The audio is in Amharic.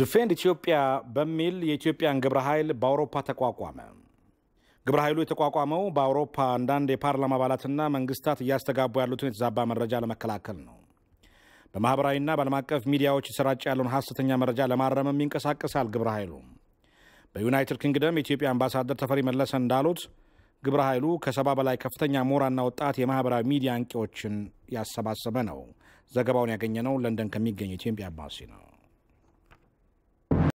ዲፌንድ ኢትዮጵያ በሚል የኢትዮጵያን ግብረ ኃይል በአውሮፓ ተቋቋመ። ግብረ ኃይሉ የተቋቋመው በአውሮፓ አንዳንድ የፓርላማ አባላትና መንግስታት እያስተጋቡ ያሉትን የተዛባ መረጃ ለመከላከል ነው። በማኅበራዊና በዓለም አቀፍ ሚዲያዎች የሰራጭ ያለውን ሐሰተኛ መረጃ ለማረምም ይንቀሳቀሳል ግብረ ኃይሉ። በዩናይትድ ኪንግደም የኢትዮጵያ አምባሳደር ተፈሪ መለሰ እንዳሉት ግብረ ኃይሉ ከሰባ በላይ ከፍተኛ ምሁራንና ወጣት የማኅበራዊ ሚዲያ አንቂዎችን ያሰባሰበ ነው። ዘገባውን ያገኘነው ለንደን ከሚገኝ የኢትዮጵያ ኤምባሲ ነው።